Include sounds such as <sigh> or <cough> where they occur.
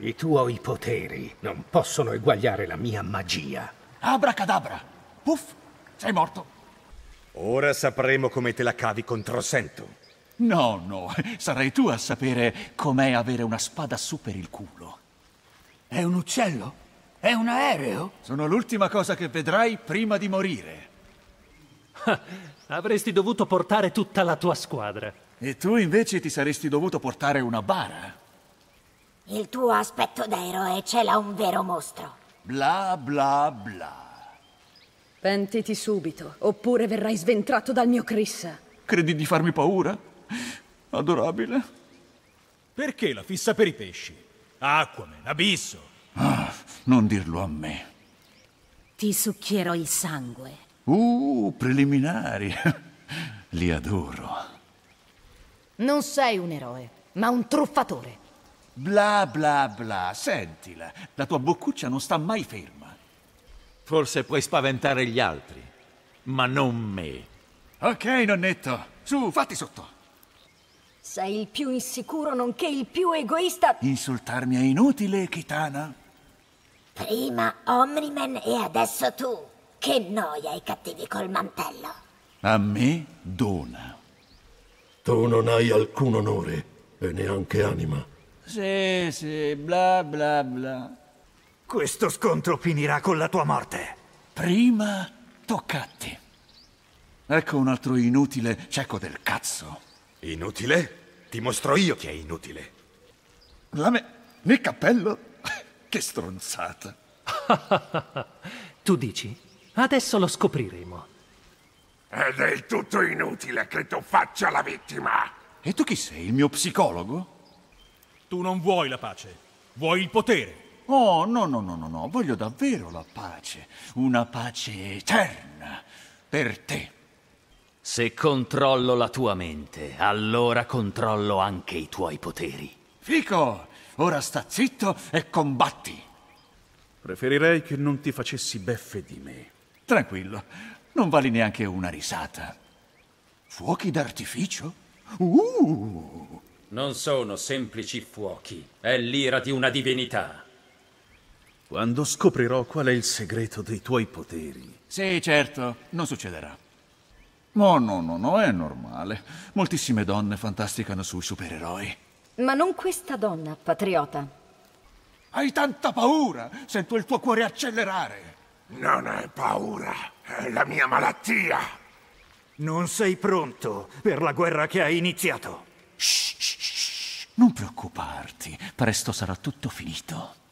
I tuoi poteri non possono eguagliare la mia magia. Abracadabra! Puff! Sei morto! Ora sapremo come te la cavi contro Sento. No, no, sarai tu a sapere com'è avere una spada su per il culo. È un uccello? È un aereo? Sono l'ultima cosa che vedrai prima di morire. Ah, avresti dovuto portare tutta la tua squadra. E tu invece ti saresti dovuto portare una bara. Il tuo aspetto da eroe cela un vero mostro. Bla bla bla. Pentiti subito, oppure verrai sventrato dal mio Crissa. Credi di farmi paura? Adorabile. Perché la fissa per i pesci? Aquaman, abisso. Ah, non dirlo a me. Ti succhierò il sangue. Uh, preliminari. <laughs> Li adoro. Non sei un eroe, ma un truffatore. Bla bla bla, sentila, la tua boccuccia non sta mai ferma. Forse puoi spaventare gli altri, ma non me. Ok, nonnetto, su, fatti sotto. Sei il più insicuro nonché il più egoista. Insultarmi è inutile, Kitana. Prima Omniman e adesso tu. Che noia i cattivi col mantello. A me dona. Tu non hai alcun onore e neanche anima. Sì, sì, bla bla bla. Questo scontro finirà con la tua morte. Prima toccati. Ecco un altro inutile cieco del cazzo. Inutile? Ti mostro io che è inutile. La me... nel cappello? <laughs> che stronzata. <laughs> tu dici? Adesso lo scopriremo. È del tutto inutile che tu faccia la vittima. E tu chi sei, il mio psicologo? Tu non vuoi la pace, vuoi il potere. Oh, no, no, no, no, no, voglio davvero la pace, una pace eterna per te. Se controllo la tua mente, allora controllo anche i tuoi poteri. Fico, ora sta zitto e combatti. Preferirei che non ti facessi beffe di me. Tranquillo, non vali neanche una risata. Fuochi d'artificio? Uh! Non sono semplici fuochi, è l'ira di una divinità. Quando scoprirò qual è il segreto dei tuoi poteri. Sì, certo, non succederà. No, no, no, no, è normale. Moltissime donne fantasticano sui supereroi. Ma non questa donna, patriota. Hai tanta paura! Sento il tuo cuore accelerare. Non è paura, è la mia malattia. Non sei pronto per la guerra che hai iniziato. Shh, shh. Non preoccuparti, presto sarà tutto finito.